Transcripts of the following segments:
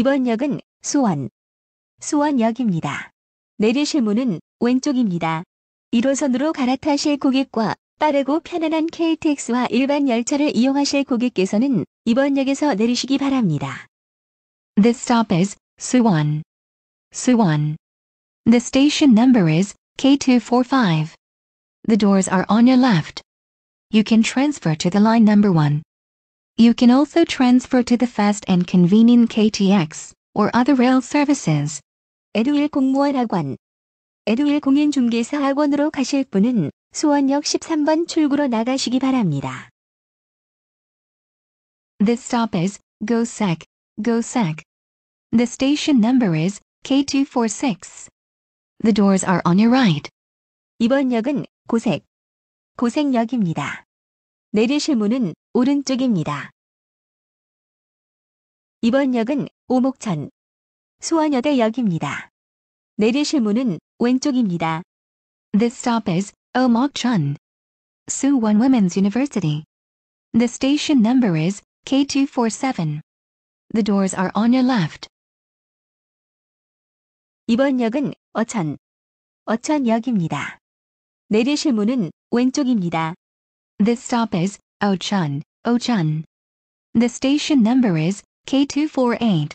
이번 역은 수원, 수원역입니다. 내리실 문은 왼쪽입니다. 1호선으로 갈아타실 고객과 빠르고 편안한 KTX와 일반 열차를 이용하실 고객께서는 이번 역에서 내리시기 바랍니다. t h e s stop is Suwon. Suwon. The station number is K245. The doors are on your left. You can transfer to the line number 1. You can also transfer to the fast and convenient KTX or other rail services. 에듀일 공무원 학원 에듀일 공인중개사 학원으로 가실 분은 수원역 13번 출구로 나가시기 바랍니다. The stop is GOSEC, GOSEC. The station number is K246. The doors are on your right. 이번 역은 고색, 고색역입니다. 내리실 문은 오른쪽입니다. 이번 역은 오목천, 수원여대 역입니다. 내리실 문은 왼쪽입니다. This stop is Omokchon, Suwon Women's University. The station number is K247. The doors are on your left. 이번 역은 어천, 어천역입니다. 내리실 문은 왼쪽입니다. This stop is Ochun, Ochun. The station number is K248.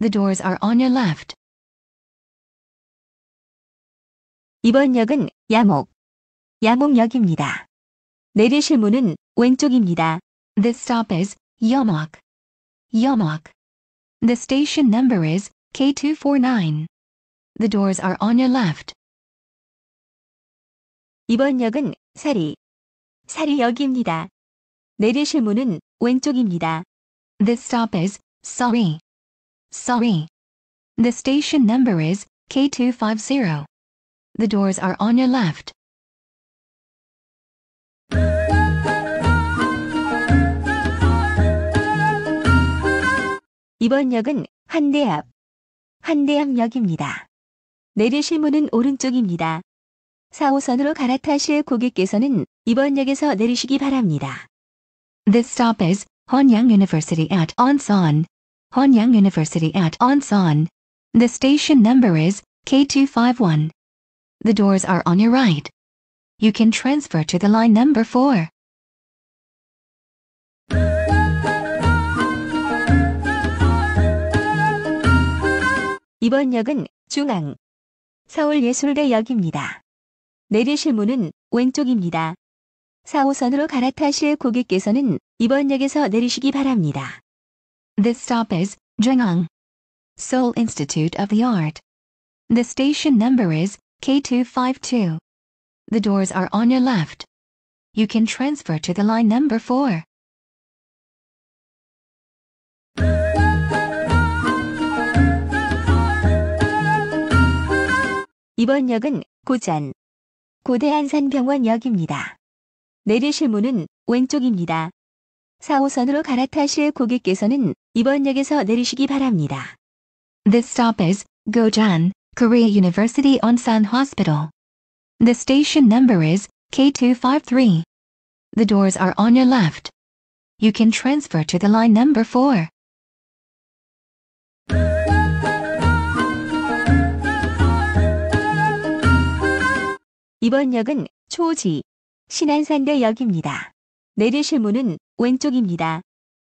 The doors are on your left. 이번 역은 야목, 야목역입니다. 내리실 문은 왼쪽입니다. This stop is Yomok, Yomok. The station number is K249. The doors are on your left. 이번 역은 사리, 살이 여기입니다. 내리실 문은 왼쪽입니다. This stop is sorry. Sorry. The station number is K250. The doors are on your left. 이번 역은 한대앞, 한대암역입니다. 내리실 문은 오른쪽입니다. 4호선으로 갈아타실 고객께서는 이번 내리시기 바랍니다. This stop is Hanyang University at Ansan. Hanyang University at Ansan. The station number is K251. The doors are on your right. You can transfer to the line number 4. 이번 역은 중앙 서울예술대역입니다. 내리실 문은 왼쪽입니다. 4호선으로 갈아타실 고객께서는 이번 역에서 내리시기 바랍니다. This stop is Jungang Seoul Institute of the Art. The station number is K252. The doors are on your left. You can transfer to the line number 4. 이번 역은 고전 역입니다. 내리실 문은 왼쪽입니다. 4호선으로 갈아타실 고객께서는 이번 역에서 내리시기 바랍니다. This stop is Gojan, Korea University Onsan Hospital. The station number is K253. The doors are on your left. You can transfer to the line number 4. 이번 역은 초지, 신안산대역입니다. 내리실 문은 왼쪽입니다.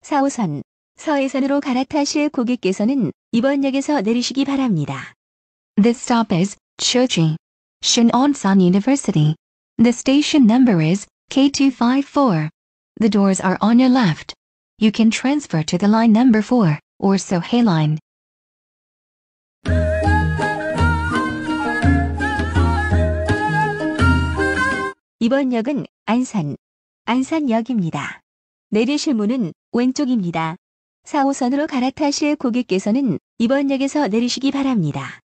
4호선 서해선으로 갈아타실 고객께서는 이번 역에서 내리시기 바랍니다. This stop is Choji, Shinonsan University. The station number is K254. The doors are on your left. You can transfer to the line number 4 or Sohei line. 이번 역은 안산, 안산역입니다. 내리실 문은 왼쪽입니다. 4호선으로 갈아타실 고객께서는 이번 역에서 내리시기 바랍니다.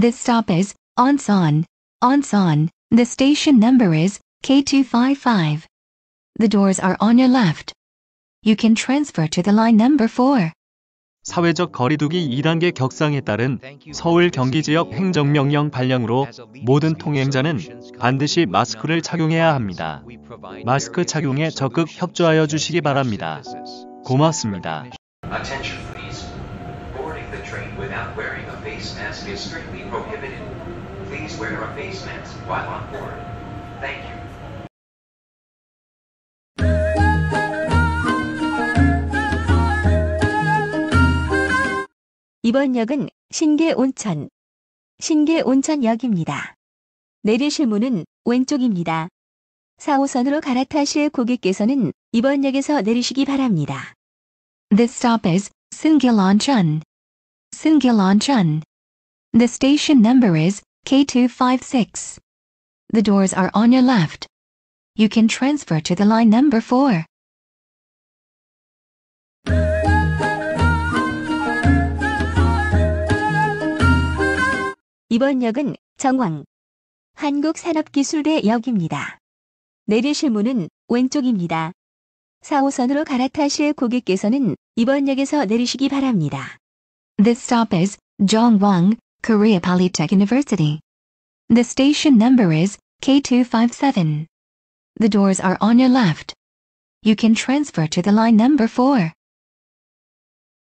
The stop is Onsan, Onsan. The station number is K255. The doors are on your left. You can transfer to the line number 4. 사회적 거리두기 2단계 격상에 따른 서울 경기 지역 행정명령 발령으로 모든 통행자는 반드시 마스크를 착용해야 합니다. 마스크 착용에 적극 협조하여 주시기 바랍니다. 고맙습니다. Please wear a face mask while on board. Thank you. 이번 역은 신계 온천, 신계 온천역입니다. 내리실 문은 왼쪽입니다. 4호선으로 갈아타실 고객께서는 이번 역에서 내리시기 바랍니다. This stop is s 계 n 천 y 계 o 천 The station number is K256. The doors are on your left. You can transfer to the line number 4. 이번 역은 정왕, 한국산업기술의 역입니다. 내리실 문은 왼쪽입니다. 4호선으로 갈아타실 고객께서는 이번 역에서 내리시기 바랍니다. This stop is Jongwang, Korea Polytech University. The station number is K257. The doors are on your left. You can transfer to the line number 4.